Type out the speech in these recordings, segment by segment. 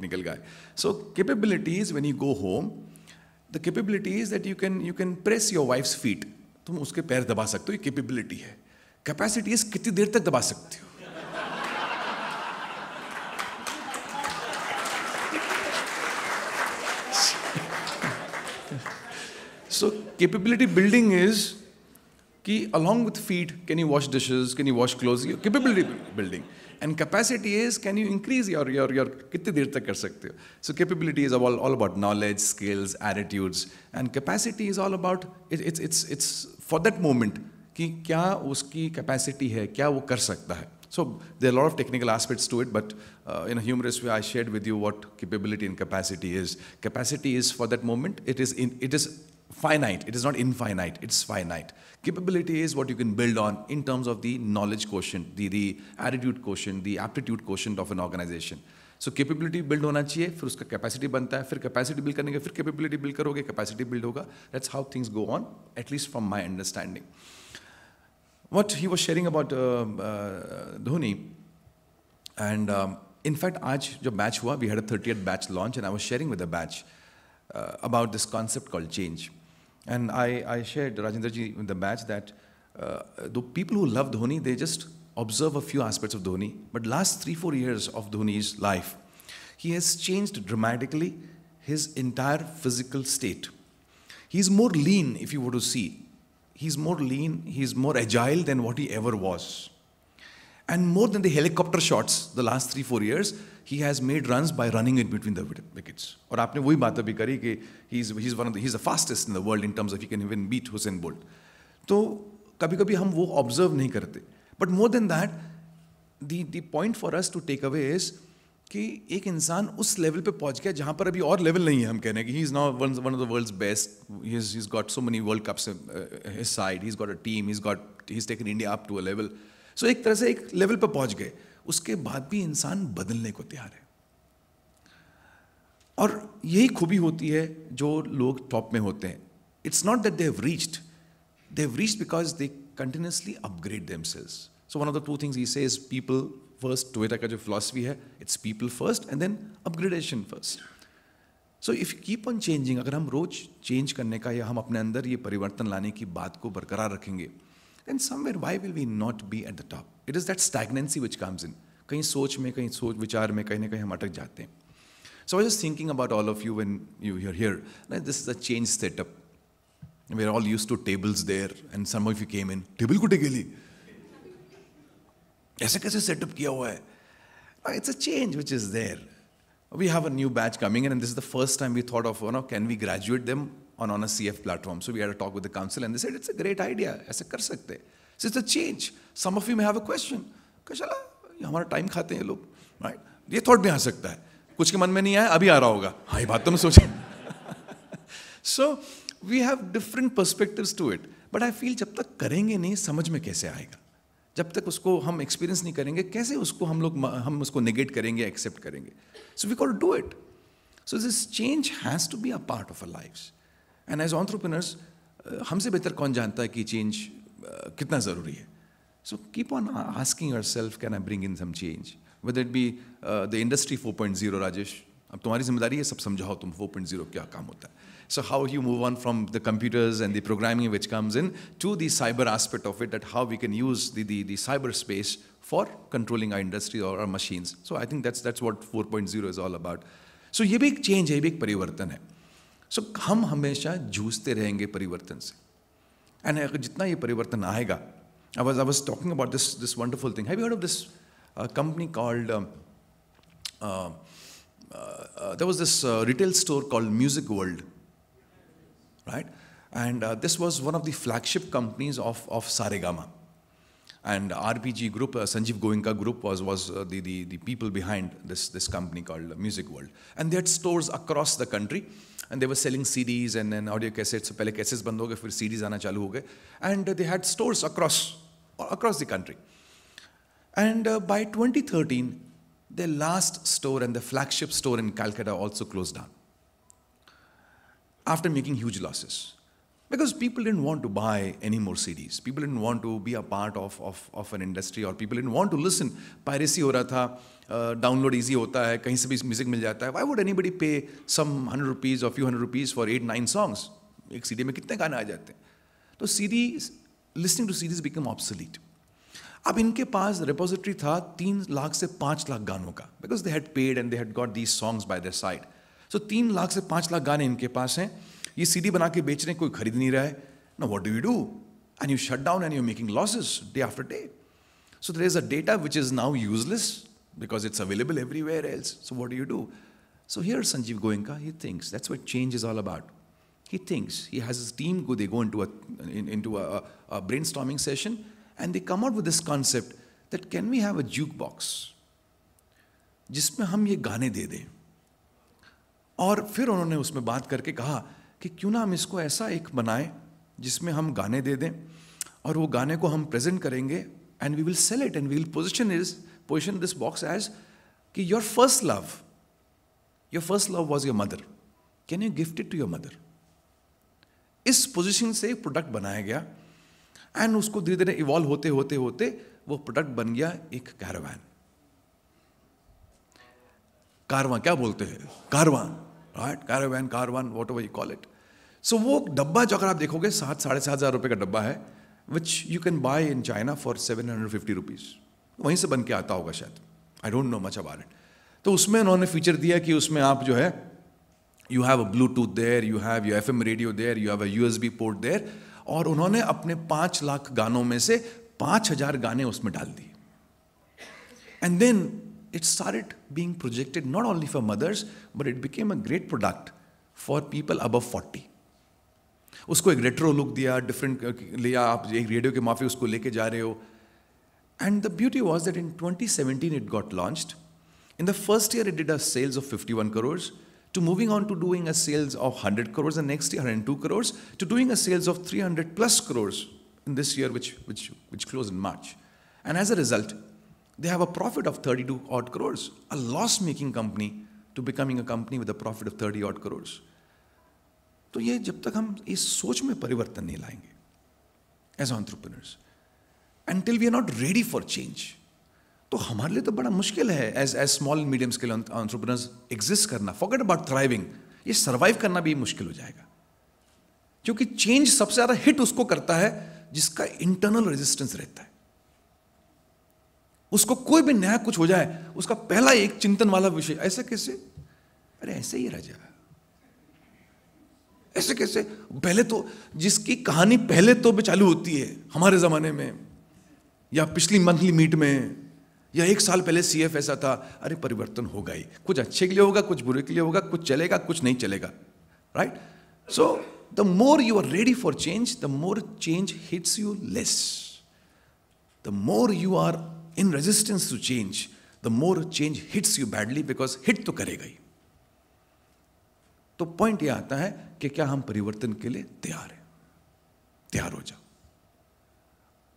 technical guy. So capabilities, when you go home, the capability is that you can you can press your wife's feet. तुम उसके पैर दबा सकते हो ये capability है. Capacity is कितनी देर तक दबा सकते हो. so capability building is कि along with feet, can you wash dishes, can you wash clothes, your capability building. And capacity is, can you increase your, your, your कितनी देर तक कर सकते हो? So capability is all, all about knowledge, skills, attitudes. And capacity is all about, it's, it's, it's for that moment, कि क्या उसकी capacity है, क्या वो कर So there are a lot of technical aspects to it, but uh, in a humorous way, I shared with you what capability and capacity is. Capacity is for that moment. It is in, it is finite. It is not infinite. It's finite. Capability is what you can build on in terms of the knowledge quotient, the, the attitude quotient, the aptitude quotient of an organization. So capability build होना चाहिए फिर उसका capacity बनता है फिर capacity build करने के फिर कैपेबिलिटी बिल्ड करोगे कैपेसिटी बिल्ड होगा that's how things go on at least from my understanding what he was sharing about Dhoni and in fact आज जो मैच हुआ we had a thirty eight batch launch and I was sharing with a batch about this concept call change and I, I shared, Rajendraji, in the match that uh, the people who love Dhoni, they just observe a few aspects of Dhoni. But last three, four years of Dhoni's life, he has changed dramatically his entire physical state. He's more lean, if you were to see. He's more lean, he's more agile than what he ever was. And more than the helicopter shots the last three, four years, he has made runs by running in between the wickets. And you also he's one of the, he's the fastest in the world in terms of he can even beat Hussein Bolt. So sometimes we don't observe that. But more than that, the, the point for us to take away is कि एक इंसान उस level पे पहुंच गया जहां पर अभी और लेवल नहीं है हम कहने कि he is not one one of the world's best he is got so many world cups his side he is got a team he is got he so एक तरह से एक लेवल पर पहुंच गए उसके बाद भी इंसान बदलने को तैयार है और यही खूबी होती है जो लोग टॉप में होते हैं it's not that they have reached they have reached because they continuously upgrade sales so one of the two things is people first Toyota का जो फिलोसफी है it's people first and then upgradation first so if keep on changing अगर हम रोज change करने का या हम अपने अंदर ये परिवर्तन लाने की बात को बरकरार रखेंगे then somewhere why will we not be at the top? It is that stagnancy which comes in. कहीं सोच में कहीं सोच विचार में कहीं ना कहीं हम अटक जाते हैं so I just thinking about all of you when you your here this is a change setup we are all use to tables there and some of you came in table को टेकेली ऐसे कैसे setup किया हुआ है it's a change which is there we have a new batch coming in and this is the first time we thought of you know can we graduate them on, on a CF platform. So we had a talk with the council and they said, it's a great idea. I said, कर सकते So it's a change. Some of you may have a question. Kashala, ये हमारा time खाते हैं लोग right? ये thought भी आ सकता है कुछ के मन में नहीं आया अभी आ रहा होगा हाँ ये बात तो ना सोचे so we have different perspectives to it but I feel जब तक करेंगे नहीं समझ में कैसे आएगा जब तक उसको हम एक्सपीरियंस नहीं करेंगे कैसे उसको हम लोग हम उसको निगेट करेंगे एक्सेप्ट करेंगे so we call do it so this change has to be a part of a life and as entrepreneurs हमसे बेहतर कौन जानता है कि चेंज uh, कितना ज़रूरी है so keep on asking yourself can I bring in some change whether it be the industry four point zero Rajesh अब तुम्हारी जिम्मेदारी है सब समझाओ तुम फोर पॉइंट जीरो क्या काम होता है so how you move on from the computers and the programming which comes in to the cyber aspect of it that how we can use the cyber space for controlling our industry और our machines so I think that's that's what four point zero is all about so ये भी एक change है ये भी एक परिवर्तन है सो so, हम हमेशा जूझते रहेंगे परिवर्तन से एंड अगर जितना ये परिवर्तन आएगा I was I was talking about this this wonderful thing have you heard of this company called there was this retail store called Music World right and this was one of the flagship companies of of Saregama And RPG group, uh, Sanjeev Goenka group was, was uh, the, the, the people behind this, this company called Music World. And they had stores across the country. And they were selling CDs and then audio cassettes. So, पहले cassettes बंद हो CDs aana chalu हो And they had stores across, across the country. And uh, by 2013, their last store and the flagship store in Calcutta also closed down after making huge losses because people didn't want to buy any more CDs. People didn't want to be a part of, of, of an industry or people didn't want to listen. Piracy हो रहा था, download easy होता है, कहीं से music mill jata Why would anybody pay some hundred rupees or few hundred rupees for eight nine songs? एक CD में कितने गाने आ जाते listening to CDs became obsolete. अब इनके पास रिपोजिटरी था तीन लाख से पाँच लाख गानों का because they had paid and they had got these songs by their side so तीन लाख से पाँच लाख गाने इनके पास हैं ये सीडी बना के बेच रहे हैं कोई खरीद नहीं रहा है ना what do you do and you shut down and you making losses day after day so there is a data which is now useless because it's available everywhere else. So what do you do? So here Sanjeev Goenka, he thinks. That's what change is all about. He thinks. He has his team go. They go into a in, into a, a, brainstorming session, and they come out with this concept that can we have a jukebox, जिसमें हम ये गाने दे दें और फिर उन्होंने उसमें बात करके कहा कि क्यों ना हम इसको ऐसा एक बनाएं जिसमें हम गाने दे दें और वो गाने को हम प्रेजेंट करेंगे and we will sell it and we will position is position this box as कि your first love your first love was your mother can you gift it to your mother इस position से एक product बनाया गया and उसको धीरे धीरे evolve होते होते होते वो प्रोडक्ट बन गया एक कारवान कारवा क्या बोलते हैं Carvaan right Carvaan whatever you call it so वो डब्बा जो अगर आप देखोगे सात साढ़े सात हज़ार रुपये का डब्बा है which you can buy in China for seven hundred fifty rupees वहीं से बन के आता होगा शायद I don't know much about it तो उसमें उन्होंने फीचर दिया कि उसमें आप जो है you have a Bluetooth there you have you F M radio there you have a U S B port there और उन्होंने अपने पाँच लाख गानों में से पाँच हज़ार गाने उसमें डाल दिए and then it started being projected not only for mothers, but it became a great product for people above 40. उसको एक रेट्रो लुक दिया डिफरेंट लिया आप एक रेडियो के माफी उसको लेके जा रहे हो and the beauty was 2017 it got launched. In the first year it did a sales of 51 crores. to moving on to doing a sales of 100 crores and next year 102 crores to doing a sales of 300 plus crores in this year which, which, which closed in march and as a result They have a profit of 32 odd crores, a loss making company to becoming a company with a profit of 30 odd crores. तो ये जब तक हम इस सोच में परिवर्तन नहीं लाएंगे as entrepreneurs till we are not ready for change तो हमारे लिए तो बड़ा मुश्किल है as as small medium scale entrepreneurs exist करना फॉगेट अबाउट थ्राइविंग ये सर्वाइव करना भी मुश्किल हो जाएगा क्योंकि चेंज सबसे ज़्यादा हिट उसको करता है जिसका इंटरनल रेजिस्टेंस रहता है उसको कोई भी नया कुछ हो जाए उसका पहला एक चिंतन वाला विषय ऐसे कैसे अरे ऐसे ही राजा ऐसे कैसे पहले तो जिसकी कहानी पहले तो भी चालू होती है हमारे ज़माने में या पिछली मंथली मीट में या एक साल पहले सी एफ ऐसा था अरे परिवर्तन होगा ही कुछ अच्छे के लिए होगा कुछ बुरे के लिए होगा कुछ चलेगा कुछ नहीं चलेगा right so the more you are ready for change the more change hits you less the more you are in resistance to change the more change hits you badly because hit तो करेगा ही तो point यह आता है कि क्या हम परिवर्तन के लिए तैयार हैं तैयार हो जाओ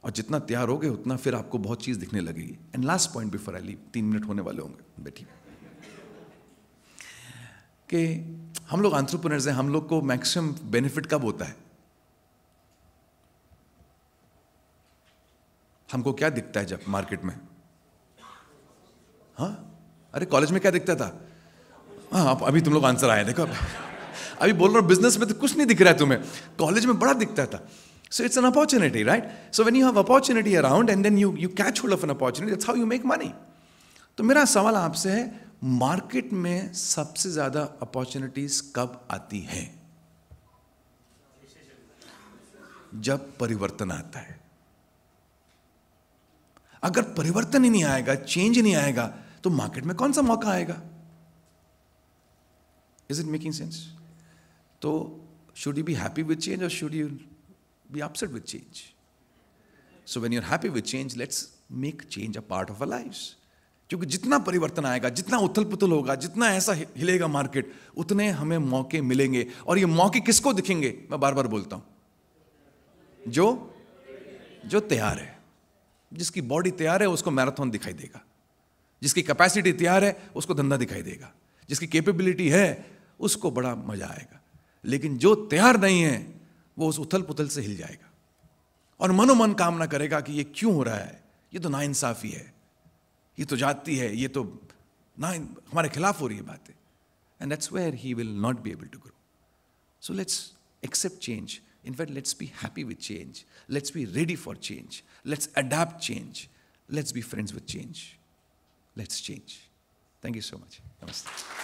और जितना तैयार हो गए उतना फिर आपको बहुत चीज दिखने लगेगी and last point before I leave तीन मिनट होने वाले होंगे बेटी कि हम लोग आंट्रप्रनर्स हैं हम लोग को मैक्सिमम बेनिफिट कब होता है हमको क्या दिखता है जब मार्केट में हाँ अरे कॉलेज में क्या दिखता था हाँ अभी तुम लोग आंसर आया देखो अभी बोल रहा हूँ बिजनेस में तो कुछ नहीं दिख रहा है तुम्हें कॉलेज में बड़ा दिखता था so it's an opportunity right so when you have opportunity around and then you you catch hold of an opportunity how you make money तो मेरा सवाल आपसे है मार्केट में सबसे ज्यादा अपॉर्चुनिटीज कब आती है जब परिवर्तन आता है अगर परिवर्तन ही नहीं आएगा चेंज नहीं आएगा तो मार्केट में कौन सा मौका आएगा इज इट मेकिंग सेंस तो should you be happy with change और should you be upset with change so when you're happy with change let's make change a part of a life क्योंकि जितना परिवर्तन आएगा जितना उथल पुथल होगा जितना ऐसा हिलेगा मार्केट उतने हमें मौके मिलेंगे और ये मौके किसको दिखेंगे मैं बार बार बोलता हूं जो जो तैयार है जिसकी बॉडी तैयार है उसको मैराथन दिखाई देगा जिसकी कैपेसिटी तैयार है उसको धंधा दिखाई देगा जिसकी कैपेबिलिटी है उसको बड़ा मजा आएगा लेकिन जो तैयार नहीं है वो उस उथल पुथल से हिल जाएगा और मनोमन कामना करेगा कि ये क्यों हो रहा है ये तो नाइंसाफ़ी है ये तो जाती है ये तो ना हमारे खिलाफ हो रही है बातें and that's where he will not be able to grow so let's accept change In fact, let's be happy with change. Let's be ready for change. Let's adapt change. Let's be friends with change. Let's change. Thank you so much. Namaste.